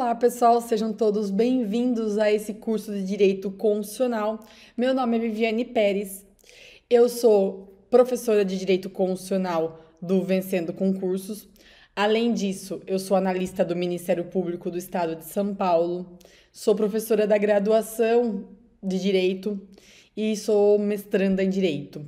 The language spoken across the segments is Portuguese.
Olá, pessoal, sejam todos bem-vindos a esse curso de Direito Constitucional. Meu nome é Viviane Pérez, eu sou professora de Direito Constitucional do Vencendo Concursos. Além disso, eu sou analista do Ministério Público do Estado de São Paulo, sou professora da graduação de Direito e sou mestranda em Direito.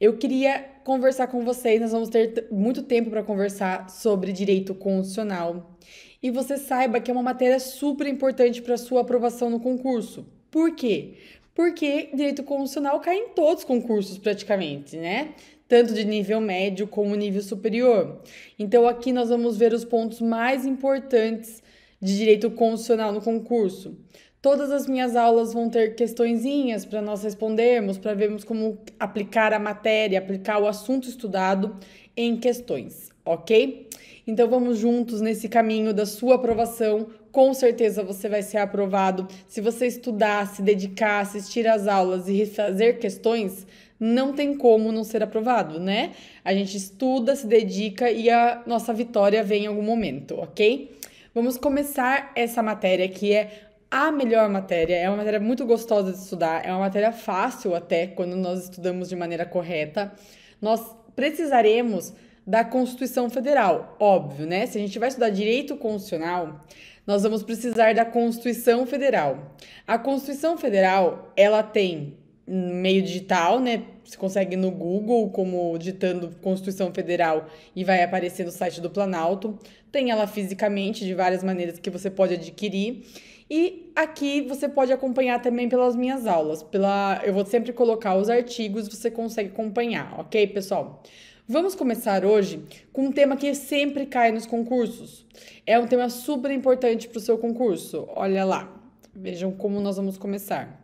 Eu queria conversar com vocês, nós vamos ter muito tempo para conversar sobre direito constitucional, e você saiba que é uma matéria super importante para sua aprovação no concurso. Por quê? Porque direito constitucional cai em todos os concursos praticamente, né? Tanto de nível médio como nível superior. Então aqui nós vamos ver os pontos mais importantes de direito constitucional no concurso. Todas as minhas aulas vão ter questõezinhas para nós respondermos, para vermos como aplicar a matéria, aplicar o assunto estudado em questões, ok? Então vamos juntos nesse caminho da sua aprovação. Com certeza você vai ser aprovado. Se você estudar, se dedicar, assistir às aulas e fazer questões, não tem como não ser aprovado, né? A gente estuda, se dedica e a nossa vitória vem em algum momento, ok? Vamos começar essa matéria que é a melhor matéria. É uma matéria muito gostosa de estudar, é uma matéria fácil até quando nós estudamos de maneira correta. Nós precisaremos da Constituição Federal. Óbvio, né? Se a gente vai estudar direito constitucional, nós vamos precisar da Constituição Federal. A Constituição Federal, ela tem meio digital, né? Você consegue no Google, como digitando Constituição Federal e vai aparecer no site do Planalto. Tem ela fisicamente, de várias maneiras que você pode adquirir. E aqui você pode acompanhar também pelas minhas aulas. Pela, eu vou sempre colocar os artigos, você consegue acompanhar, ok, pessoal? Vamos começar hoje com um tema que sempre cai nos concursos. É um tema super importante para o seu concurso. Olha lá, vejam como nós vamos começar.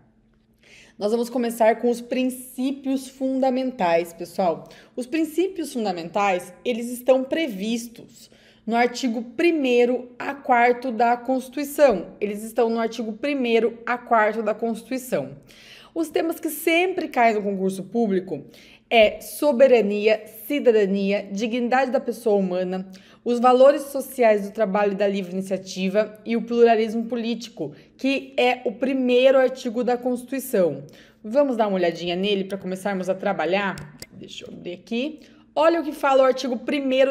Nós vamos começar com os princípios fundamentais, pessoal. Os princípios fundamentais, eles estão previstos no artigo 1 a 4 da Constituição. Eles estão no artigo 1 a 4 da Constituição. Os temas que sempre caem no concurso público é soberania, cidadania, dignidade da pessoa humana, os valores sociais do trabalho e da livre iniciativa e o pluralismo político, que é o primeiro artigo da Constituição. Vamos dar uma olhadinha nele para começarmos a trabalhar? Deixa eu abrir aqui. Olha o que fala o artigo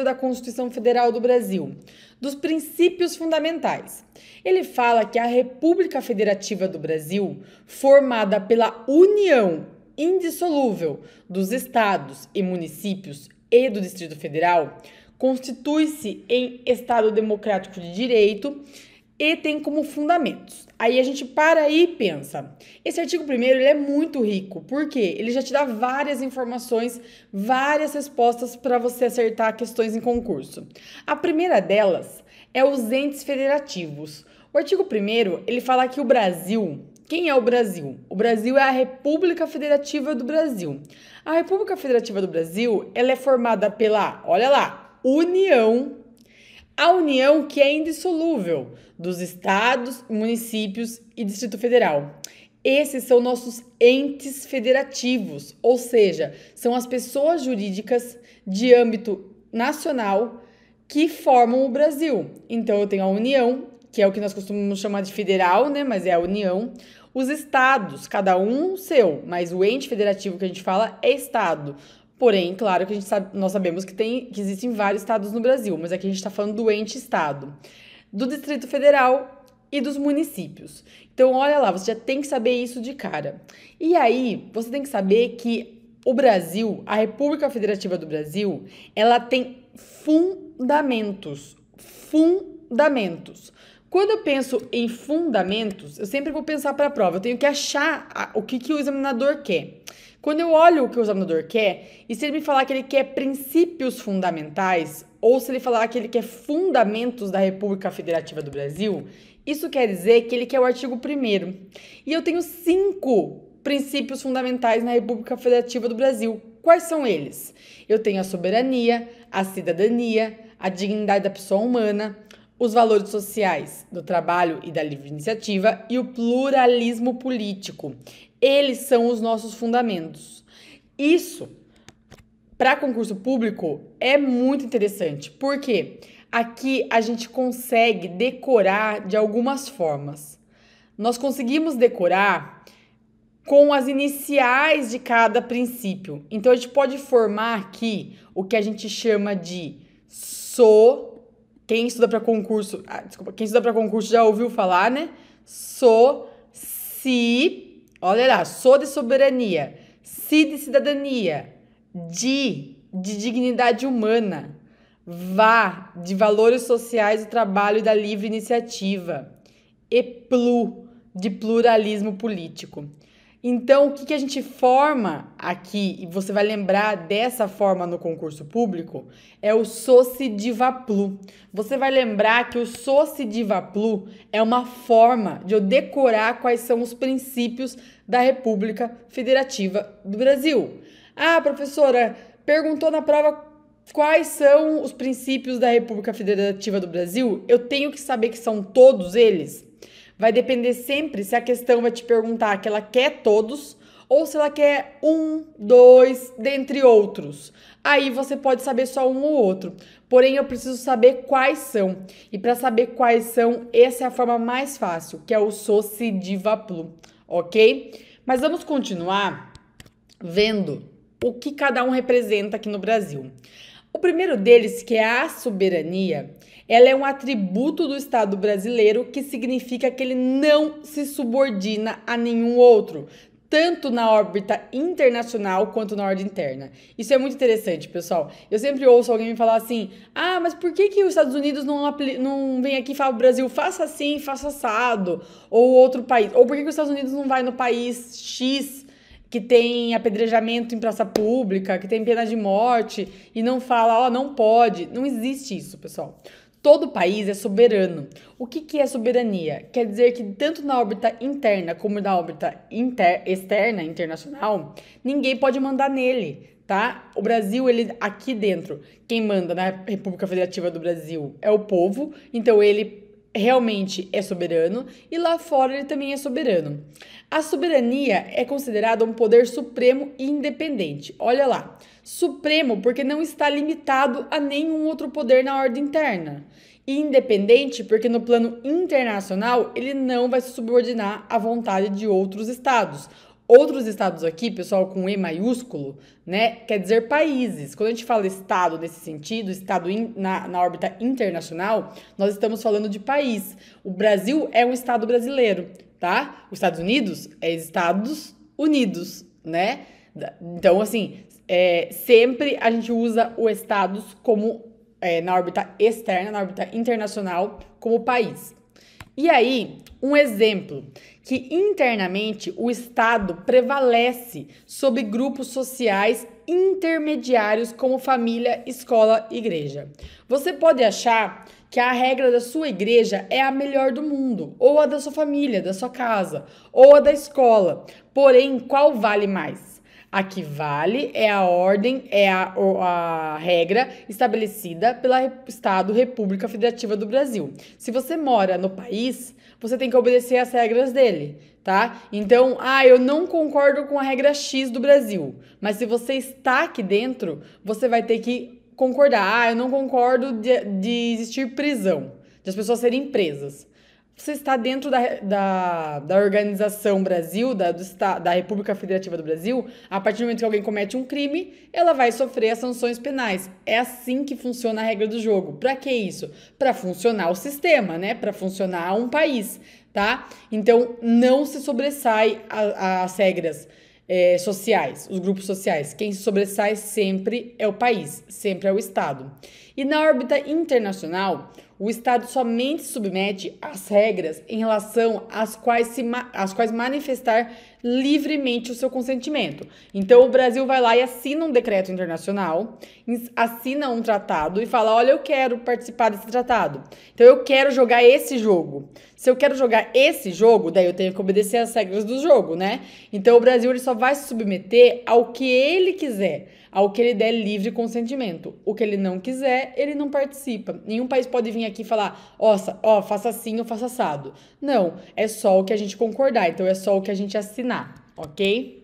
1 da Constituição Federal do Brasil, dos princípios fundamentais. Ele fala que a República Federativa do Brasil, formada pela União indissolúvel dos estados e municípios e do Distrito Federal, constitui-se em Estado democrático de direito e tem como fundamentos. Aí a gente para aí e pensa. Esse artigo primeiro ele é muito rico, porque ele já te dá várias informações, várias respostas para você acertar questões em concurso. A primeira delas é os entes federativos. O artigo primeiro ele fala que o Brasil quem é o Brasil? O Brasil é a República Federativa do Brasil. A República Federativa do Brasil, ela é formada pela, olha lá, União, a União que é indissolúvel dos estados, municípios e Distrito Federal. Esses são nossos entes federativos, ou seja, são as pessoas jurídicas de âmbito nacional que formam o Brasil. Então eu tenho a União, que é o que nós costumamos chamar de federal, né? Mas é a União. Os estados, cada um seu, mas o ente federativo que a gente fala é estado. Porém, claro que a gente sabe, nós sabemos que, tem, que existem vários estados no Brasil, mas aqui a gente está falando do ente estado. Do Distrito Federal e dos municípios. Então, olha lá, você já tem que saber isso de cara. E aí, você tem que saber que o Brasil, a República Federativa do Brasil, ela tem fundamentos. Fundamentos. Quando eu penso em fundamentos, eu sempre vou pensar para a prova, eu tenho que achar a, o que, que o examinador quer. Quando eu olho o que o examinador quer, e se ele me falar que ele quer princípios fundamentais, ou se ele falar que ele quer fundamentos da República Federativa do Brasil, isso quer dizer que ele quer o artigo 1. E eu tenho cinco princípios fundamentais na República Federativa do Brasil. Quais são eles? Eu tenho a soberania, a cidadania, a dignidade da pessoa humana, os valores sociais do trabalho e da livre iniciativa e o pluralismo político. Eles são os nossos fundamentos. Isso, para concurso público, é muito interessante, porque aqui a gente consegue decorar de algumas formas. Nós conseguimos decorar com as iniciais de cada princípio. Então a gente pode formar aqui o que a gente chama de so quem estuda para concurso, ah, desculpa, quem estuda para concurso já ouviu falar, né? Sou se, olha lá, sou de soberania, se de cidadania, de de dignidade humana, vá de valores sociais do trabalho e da livre iniciativa, e plu de pluralismo político. Então, o que, que a gente forma aqui, e você vai lembrar dessa forma no concurso público, é o Soci Divaplu. Você vai lembrar que o Soci Divaplu é uma forma de eu decorar quais são os princípios da República Federativa do Brasil. Ah, professora, perguntou na prova quais são os princípios da República Federativa do Brasil? Eu tenho que saber que são todos eles? Vai depender sempre se a questão vai te perguntar que ela quer todos ou se ela quer um, dois, dentre outros. Aí você pode saber só um ou outro. Porém, eu preciso saber quais são. E para saber quais são, essa é a forma mais fácil, que é o Socidivaplu, ok? Mas vamos continuar vendo o que cada um representa aqui no Brasil. O primeiro deles, que é a soberania, ela é um atributo do Estado brasileiro que significa que ele não se subordina a nenhum outro, tanto na órbita internacional quanto na ordem interna. Isso é muito interessante, pessoal. Eu sempre ouço alguém me falar assim: ah, mas por que, que os Estados Unidos não, não vem aqui e fala o Brasil faça assim, faça assado, ou outro país? Ou por que, que os Estados Unidos não vai no país X? que tem apedrejamento em praça pública, que tem pena de morte e não fala, ó, oh, não pode. Não existe isso, pessoal. Todo país é soberano. O que, que é soberania? Quer dizer que tanto na órbita interna como na órbita inter, externa, internacional, ninguém pode mandar nele, tá? O Brasil, ele aqui dentro, quem manda na República Federativa do Brasil é o povo, então ele realmente é soberano e lá fora ele também é soberano. A soberania é considerada um poder supremo e independente. Olha lá, supremo porque não está limitado a nenhum outro poder na ordem interna. E independente porque no plano internacional ele não vai se subordinar à vontade de outros estados Outros estados aqui, pessoal, com E maiúsculo, né, quer dizer países. Quando a gente fala estado nesse sentido, estado in, na, na órbita internacional, nós estamos falando de país. O Brasil é um estado brasileiro, tá? Os Estados Unidos é Estados Unidos, né? Então, assim, é, sempre a gente usa o estados como é, na órbita externa, na órbita internacional, como país. E aí, um exemplo que internamente o Estado prevalece sobre grupos sociais intermediários como família, escola, igreja. Você pode achar que a regra da sua igreja é a melhor do mundo, ou a da sua família, da sua casa, ou a da escola. Porém, qual vale mais? A que vale é a ordem, é a, a regra estabelecida pela Estado República Federativa do Brasil. Se você mora no país, você tem que obedecer às regras dele, tá? Então, ah, eu não concordo com a regra X do Brasil, mas se você está aqui dentro, você vai ter que concordar. Ah, eu não concordo de, de existir prisão, de as pessoas serem presas você está dentro da, da, da organização Brasil, da, do, da República Federativa do Brasil, a partir do momento que alguém comete um crime, ela vai sofrer as sanções penais. É assim que funciona a regra do jogo. Para que isso? Para funcionar o sistema, né? Para funcionar um país, tá? Então, não se sobressai as regras é, sociais, os grupos sociais. Quem se sobressai sempre é o país, sempre é o Estado. E na órbita internacional, o Estado somente submete as regras em relação às quais, se às quais manifestar livremente o seu consentimento. Então, o Brasil vai lá e assina um decreto internacional, assina um tratado e fala: olha, eu quero participar desse tratado. Então, eu quero jogar esse jogo. Se eu quero jogar esse jogo, daí eu tenho que obedecer às regras do jogo, né? Então, o Brasil ele só vai se submeter ao que ele quiser ao que ele der livre consentimento. O que ele não quiser, ele não participa. Nenhum país pode vir aqui e falar, ó, ó, faça assim ou faça assado. Não, é só o que a gente concordar, então é só o que a gente assinar, ok?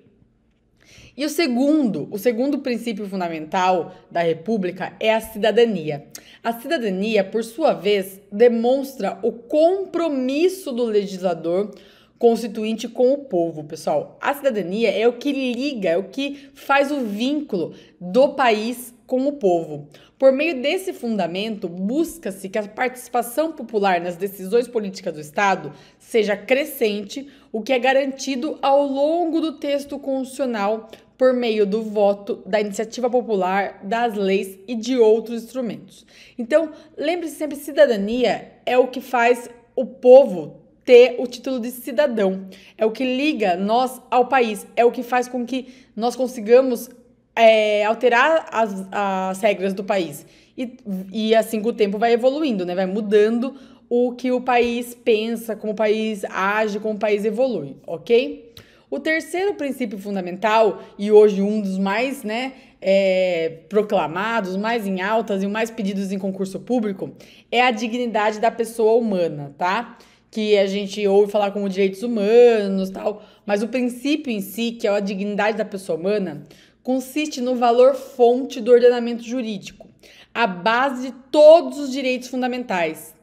E o segundo, o segundo princípio fundamental da República é a cidadania. A cidadania, por sua vez, demonstra o compromisso do legislador constituinte com o povo, pessoal. A cidadania é o que liga, é o que faz o vínculo do país com o povo. Por meio desse fundamento, busca-se que a participação popular nas decisões políticas do Estado seja crescente, o que é garantido ao longo do texto constitucional por meio do voto, da iniciativa popular, das leis e de outros instrumentos. Então, lembre-se sempre, cidadania é o que faz o povo ter o título de cidadão. É o que liga nós ao país, é o que faz com que nós consigamos é, alterar as, as regras do país. E, e assim o tempo vai evoluindo, né? Vai mudando o que o país pensa, como o país age, como o país evolui, ok? O terceiro princípio fundamental, e hoje um dos mais né, é, proclamados, mais em altas e mais pedidos em concurso público, é a dignidade da pessoa humana, tá? que a gente ouve falar como direitos humanos tal, mas o princípio em si, que é a dignidade da pessoa humana, consiste no valor fonte do ordenamento jurídico, a base de todos os direitos fundamentais,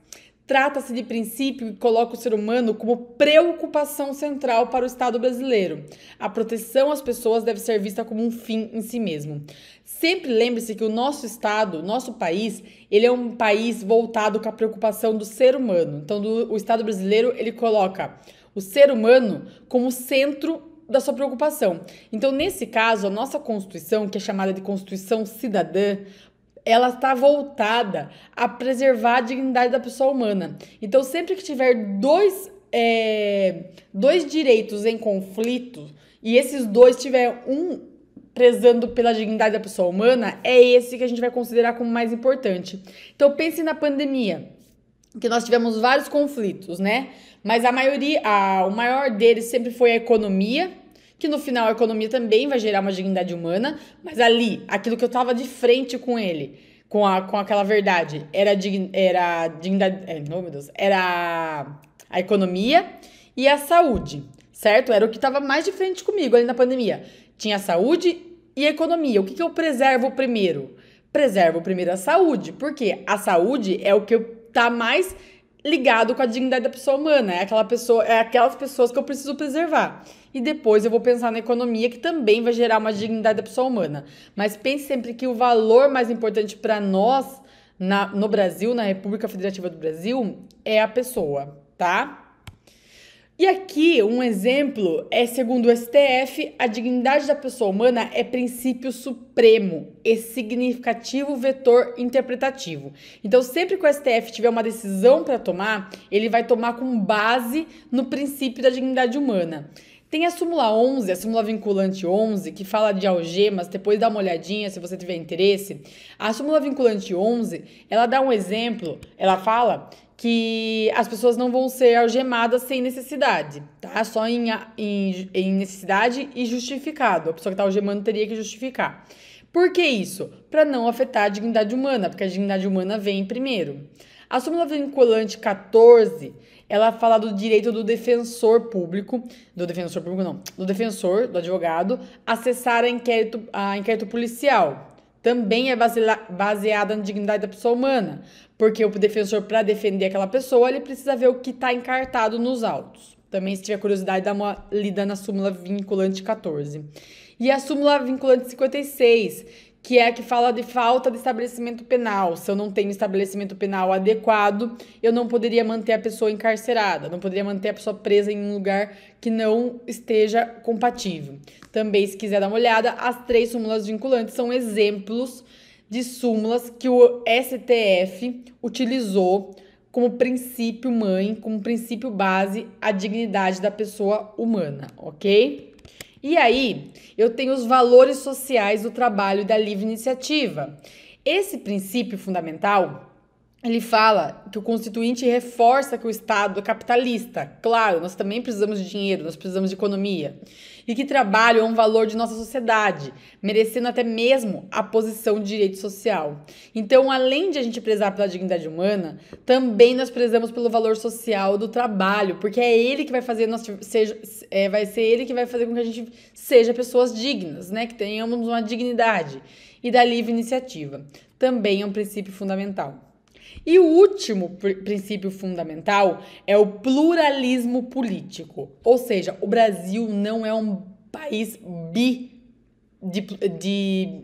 trata-se de princípio que coloca o ser humano como preocupação central para o Estado brasileiro. A proteção às pessoas deve ser vista como um fim em si mesmo. Sempre lembre-se que o nosso Estado, o nosso país, ele é um país voltado com a preocupação do ser humano. Então, do, o Estado brasileiro, ele coloca o ser humano como centro da sua preocupação. Então, nesse caso, a nossa Constituição, que é chamada de Constituição Cidadã, ela está voltada a preservar a dignidade da pessoa humana. Então, sempre que tiver dois, é, dois direitos em conflito e esses dois tiver um prezando pela dignidade da pessoa humana, é esse que a gente vai considerar como mais importante. Então pense na pandemia, que nós tivemos vários conflitos, né? Mas a maioria, a, o maior deles sempre foi a economia, que no final a economia também vai gerar uma dignidade humana, mas ali, aquilo que eu estava de frente com ele, com, a, com aquela verdade, era, dign era dignidade. É, não, oh, meu Deus, era a economia e a saúde, certo? Era o que estava mais de frente comigo ali na pandemia. Tinha a saúde e a economia. O que, que eu preservo primeiro? Preservo primeiro a saúde, porque a saúde é o que está mais ligado com a dignidade da pessoa humana. É aquela pessoa, é aquelas pessoas que eu preciso preservar. E depois eu vou pensar na economia que também vai gerar uma dignidade da pessoa humana. Mas pense sempre que o valor mais importante para nós na, no Brasil, na República Federativa do Brasil, é a pessoa, tá? E aqui um exemplo é segundo o STF, a dignidade da pessoa humana é princípio supremo e significativo vetor interpretativo. Então, sempre que o STF tiver uma decisão para tomar, ele vai tomar com base no princípio da dignidade humana. Tem a súmula 11, a súmula vinculante 11, que fala de algemas, depois dá uma olhadinha se você tiver interesse. A súmula vinculante 11, ela dá um exemplo, ela fala que as pessoas não vão ser algemadas sem necessidade, tá? Só em, em, em necessidade e justificado. A pessoa que está algemando teria que justificar. Por que isso? Para não afetar a dignidade humana, porque a dignidade humana vem primeiro. A súmula vinculante 14, ela fala do direito do defensor público, do defensor público não, do defensor, do advogado, acessar a inquérito, a inquérito policial. Também é baseada na dignidade da pessoa humana, porque o defensor, para defender aquela pessoa, ele precisa ver o que está encartado nos autos. Também, se tiver curiosidade, dá uma lida na súmula vinculante 14. E a súmula vinculante 56, que é a que fala de falta de estabelecimento penal. Se eu não tenho estabelecimento penal adequado, eu não poderia manter a pessoa encarcerada, não poderia manter a pessoa presa em um lugar que não esteja compatível. Também, se quiser dar uma olhada, as três súmulas vinculantes são exemplos de súmulas que o STF utilizou como princípio mãe, como princípio base, a dignidade da pessoa humana, ok? E aí, eu tenho os valores sociais do trabalho e da livre iniciativa. Esse princípio fundamental ele fala que o constituinte reforça que o Estado é capitalista. Claro, nós também precisamos de dinheiro, nós precisamos de economia. E que trabalho é um valor de nossa sociedade, merecendo até mesmo a posição de direito social. Então, além de a gente prezar pela dignidade humana, também nós prezamos pelo valor social do trabalho, porque é ele que vai fazer nós seja, é, vai ser ele que vai fazer com que a gente seja pessoas dignas, né? Que tenhamos uma dignidade e da livre iniciativa. Também é um princípio fundamental. E o último pr princípio fundamental é o pluralismo político. Ou seja, o Brasil não é um país bi de, de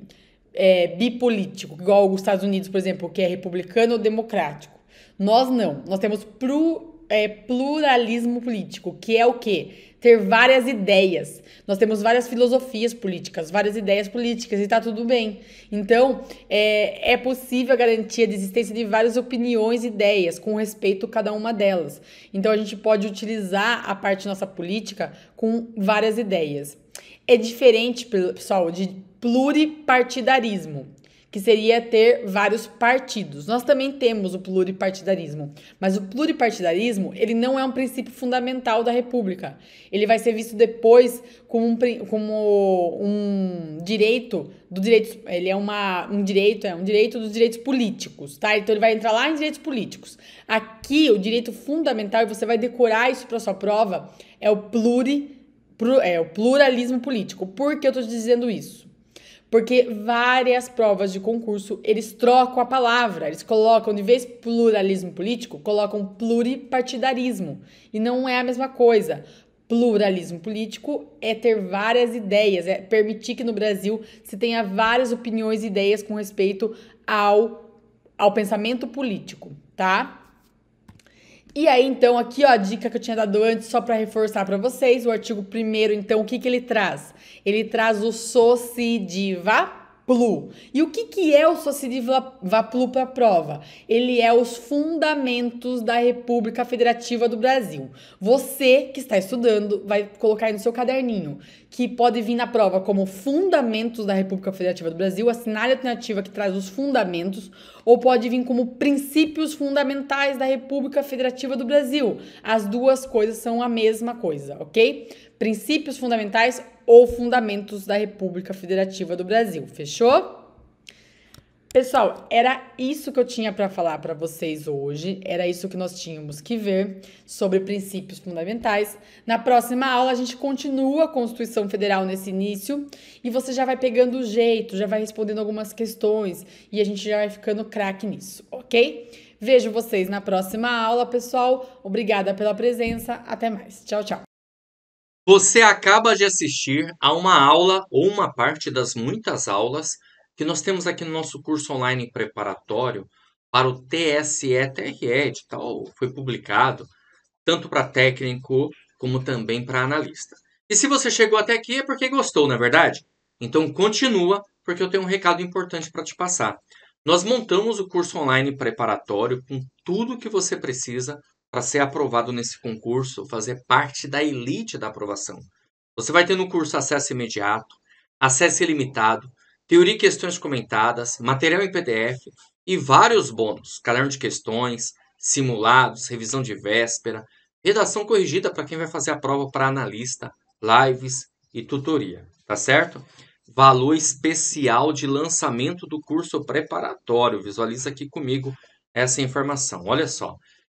é, bipolítico, igual os Estados Unidos, por exemplo, que é republicano ou democrático. Nós não. Nós temos pro, é, pluralismo político, que é o quê? Ter várias ideias. Nós temos várias filosofias políticas, várias ideias políticas e tá tudo bem. Então, é, é possível a garantia de existência de várias opiniões e ideias com respeito a cada uma delas. Então, a gente pode utilizar a parte nossa política com várias ideias. É diferente, pessoal, de pluripartidarismo que seria ter vários partidos. Nós também temos o pluripartidarismo, mas o pluripartidarismo, ele não é um princípio fundamental da República. Ele vai ser visto depois como um, como um direito do direito, ele é uma, um direito, é um direito dos direitos políticos, tá? Então ele vai entrar lá em direitos políticos. Aqui o direito fundamental, e você vai decorar isso para sua prova, é o pluri é o pluralismo político. Por que eu estou dizendo isso? Porque várias provas de concurso eles trocam a palavra, eles colocam, de vez pluralismo político, colocam pluripartidarismo. E não é a mesma coisa. Pluralismo político é ter várias ideias, é permitir que no Brasil se tenha várias opiniões e ideias com respeito ao, ao pensamento político, tá? E aí, então, aqui ó, a dica que eu tinha dado antes, só para reforçar para vocês, o artigo primeiro então, o que, que ele traz? Ele traz o socidiva, Vaplu. E o que, que é o Sociedade Vaplu para a prova? Ele é os fundamentos da República Federativa do Brasil. Você que está estudando vai colocar aí no seu caderninho, que pode vir na prova como Fundamentos da República Federativa do Brasil, assinale a alternativa que traz os fundamentos, ou pode vir como Princípios Fundamentais da República Federativa do Brasil. As duas coisas são a mesma coisa, ok? Princípios fundamentais ou fundamentos da República Federativa do Brasil. Fechou? Pessoal, era isso que eu tinha para falar para vocês hoje, era isso que nós tínhamos que ver sobre princípios fundamentais. Na próxima aula a gente continua a Constituição Federal nesse início e você já vai pegando o jeito, já vai respondendo algumas questões e a gente já vai ficando craque nisso, ok? Vejo vocês na próxima aula, pessoal. Obrigada pela presença. Até mais. Tchau, tchau. Você acaba de assistir a uma aula ou uma parte das muitas aulas que nós temos aqui no nosso curso online preparatório para o TSE-TRE, tal, foi publicado tanto para técnico como também para analista. E se você chegou até aqui é porque gostou, na é verdade? Então continua, porque eu tenho um recado importante para te passar. Nós montamos o curso online preparatório com tudo que você precisa para ser aprovado nesse concurso, fazer parte da elite da aprovação. Você vai ter no curso acesso imediato, acesso ilimitado, teoria e questões comentadas, material em PDF e vários bônus: caderno de questões, simulados, revisão de véspera, redação corrigida para quem vai fazer a prova para analista, lives e tutoria, tá certo? Valor especial de lançamento do curso preparatório. Visualiza aqui comigo essa informação. Olha só,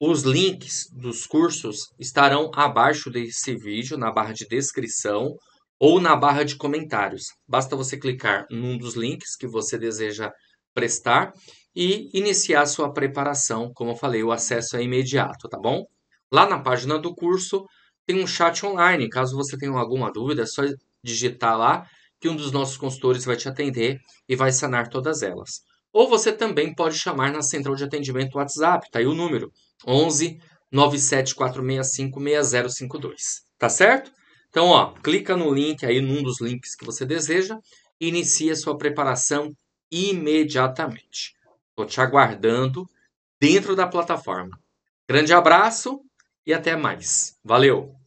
Os links dos cursos estarão abaixo desse vídeo, na barra de descrição ou na barra de comentários. Basta você clicar num dos links que você deseja prestar e iniciar sua preparação. Como eu falei, o acesso é imediato, tá bom? Lá na página do curso tem um chat online. Caso você tenha alguma dúvida, é só digitar lá que um dos nossos consultores vai te atender e vai sanar todas elas. Ou você também pode chamar na central de atendimento WhatsApp, tá aí o número 11 974656052, tá certo? Então, ó, clica no link aí, num dos links que você deseja, e inicia sua preparação imediatamente. Estou te aguardando dentro da plataforma. Grande abraço e até mais. Valeu!